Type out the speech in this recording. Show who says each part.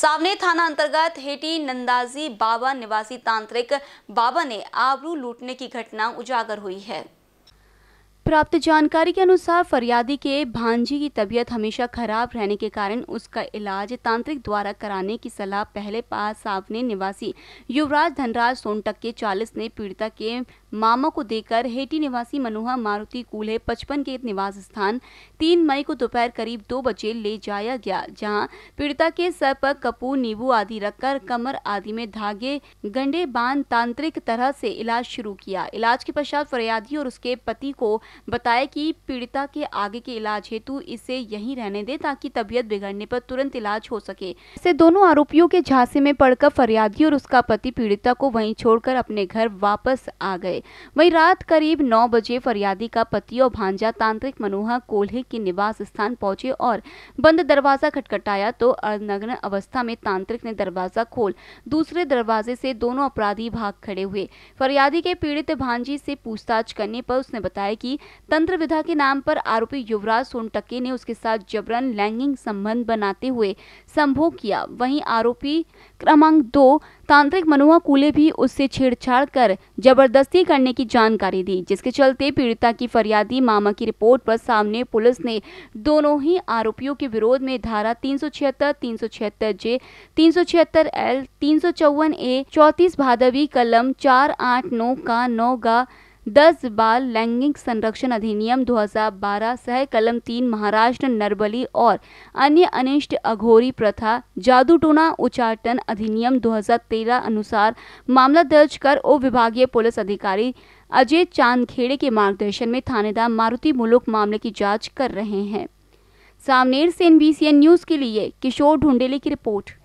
Speaker 1: सामने थाना अंतर्गत हेटी नंदाजी बाबा निवासी तांत्रिक बाबा ने आबरू लूटने की घटना उजागर हुई है प्राप्त जानकारी के अनुसार फरियादी के भांजी की तबीयत हमेशा खराब रहने के कारण उसका इलाज तांत्रिक द्वारा कराने की सलाह पहले पास सावने निवासी युवराज धनराज सोनटक के चालीस ने पीड़िता के मामा को देकर हेटी निवासी मनोहर मारुति कूल्हे पचपन के निवास स्थान तीन मई को दोपहर करीब दो बजे ले जाया गया जहां पीड़िता के सर पर कपूर नींबू आदि रखकर कमर आदि में धागे गंडे बांध तांत्रिक तरह से इलाज शुरू किया इलाज के पश्चात फरियादी और उसके पति को बताया कि पीड़िता के आगे के इलाज हेतु इसे यहीं रहने दे ताकि तबियत बिगड़ने पर तुरंत इलाज हो सके इससे दोनों आरोपियों के झांसे में पड़कर फरियादी और उसका पति पीड़िता को वहीं छोड़कर अपने घर वापस आ गए वही रात करीब नौ बजे फरियादी का पति और भांजा तांत्रिक मनोहर कोल्हे के निवास स्थान पहुंचे और बंद दरवाजा खटखटाया तो अर्धनग्न अवस्था में तांत्रिक ने दरवाजा खोल दूसरे दरवाजे से दोनों अपराधी भाग खड़े हुए फरियादी के पीड़ित भांजी से पूछताछ करने पर उसने बताया कि तंत्र विधा के नाम पर आरोपी युवराज सोनटके ने उसके साथ जबरन लैंगिंग संबंध बनाते हुए संभोग किया वहीं आरोपी क्रमांक दो तांत्रिक मनुआ कूले भी उससे छेड़छाड़ कर जबरदस्ती करने की जानकारी दी जिसके चलते पीड़िता की फरियादी मामा की रिपोर्ट पर सामने पुलिस ने दोनों ही आरोपियों के विरोध में धारा तीन तीन सौ छिहत्तर सौ छिहत्तर जे तीन सौ छिहत्तर एल तीन सौ चौवन ए चौतीस भादवी कलम चार आठ नौ का नौ गा दस बाल लैंगिक संरक्षण अधिनियम 2012 सह कलम तीन महाराष्ट्र नरबली और अन्य अनिष्ट अघोरी प्रथा जादू टोना उच्चाटन अधिनियम 2013 अनुसार मामला दर्ज कर उप विभागीय पुलिस अधिकारी अजय चांदखेड़े के मार्गदर्शन में थानेदार मारुति मुलुक मामले की जांच कर रहे हैं सामनेर से एन न्यूज के लिए किशोर ढूंढेले की रिपोर्ट